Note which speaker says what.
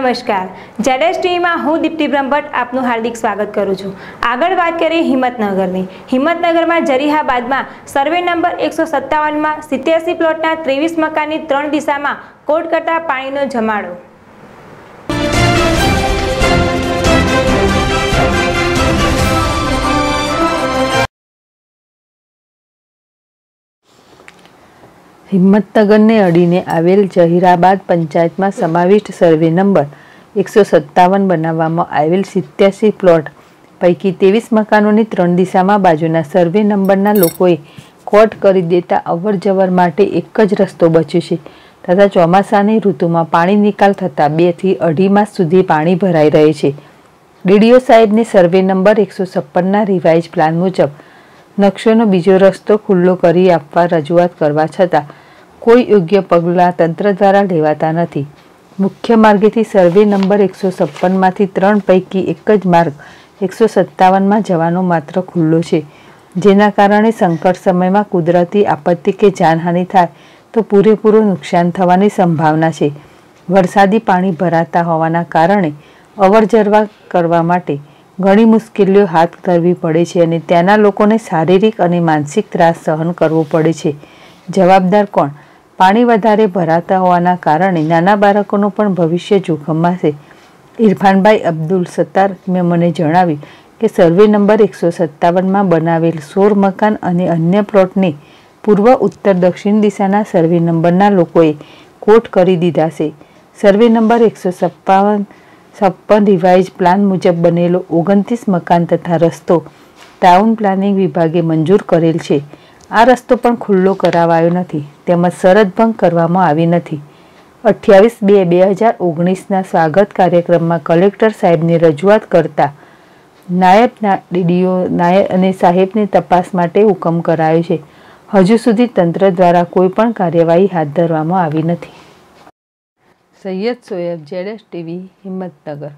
Speaker 1: નમસ્કાર જેડેસ ટીવીમાં હું દીપ્તિ બ્રહ્મભટ્ટ આપનું હાર્દિક સ્વાગત કરું છું આગળ વાત કરીએ હિંમતનગરની હિંમતનગરમાં જરીહાબાદમાં સર્વે નંબર એકસો સત્તાવનમાં સિત્યાસી પ્લોટના ત્રેવીસ મકાનની ત્રણ દિશામાં કોટ કરતા પાણીનો જમાડો
Speaker 2: હિંમતનગરને અડીને આવેલ જહીરાબાદ પંચાયતમાં સમાવિષ્ટ સર્વે નંબર એકસો સત્તાવન બનાવવામાં આવેલ સિત્યાસી પ્લોટ પૈકી ત્રેવીસ મકાનોની ત્રણ દિશામાં બાજુના સર્વે નંબરના લોકોએ કોટ કરી દેતા અવર જવર માટે એક જ રસ્તો બચ્યો છે તથા ચોમાસાની ઋતુમાં પાણી નિકાલ થતાં બેથી અઢી માસ સુધી પાણી ભરાઈ રહે છે ડીડીઓ સાહેબને સર્વે નંબર એકસો છપ્પનના રિવાઇઝ પ્લાન મુજબ નકશોનો બીજો રસ્તો ખુલ્લો કરી આપવા રજૂઆત કરવા છતાં કોઈ યોગ્ય પગલાં તંત્ર દ્વારા લેવાતા નથી મુખ્ય માર્ગેથી સર્વે નંબર એકસો છપ્પનમાંથી ત્રણ પૈકી એક જ માર્ગ એકસો સત્તાવનમાં જવાનો માત્ર ખુલ્લો છે જેના કારણે સંકટ સમયમાં કુદરતી આપત્તિ કે જાનહાનિ થાય તો પૂરેપૂરું નુકસાન થવાની સંભાવના છે વરસાદી પાણી ભરાતા હોવાના કારણે અવરજરવા કરવા માટે ઘણી મુશ્કેલીઓ હાથ ધરવી પડે છે અને ત્યાંના લોકોને શારીરિક અને માનસિક ત્રાસ સહન કરવો પડે છે જવાબદાર કોણ પાણી વધારે ભરાતા હોવાના કારણે નાના બાળકોનું પણ ભવિષ્ય જોખમમાં છે ઇરફાનભાઈ અબ્દુલ સત્તાર મેં મને જણાવ્યું કે સર્વે નંબર એકસો સત્તાવનમાં બનાવેલ સોર મકાન અને અન્ય પ્લોટને પૂર્વ ઉત્તર દક્ષિણ દિશાના સર્વે નંબરના લોકોએ કોટ કરી દીધા છે સર્વે નંબર એકસો છપ્પાવન છપ્પન રિવાઇઝ પ્લાન મુજબ બનેલો ઓગણત્રીસ મકાન તથા રસ્તો ટાઉન પ્લાનિંગ વિભાગે મંજૂર કરેલ છે આ રસ્તો પણ ખુલ્લો કરાવાયો નથી તેમજ સરહદભંગ કરવામાં આવી નથી અઠ્યાવીસ બે બે હજાર ઓગણીસના સ્વાગત કાર્યક્રમમાં કલેક્ટર સાહેબની રજૂઆત કરતા નાયબ ડીડીઓ નાયબ અને સાહેબની તપાસ માટે હુકમ કરાયો છે હજુ સુધી તંત્ર દ્વારા કોઈ પણ કાર્યવાહી હાથ ધરવામાં આવી નથી સૈયદ સોએબ જેડેશ ટીવી હિંમતનગર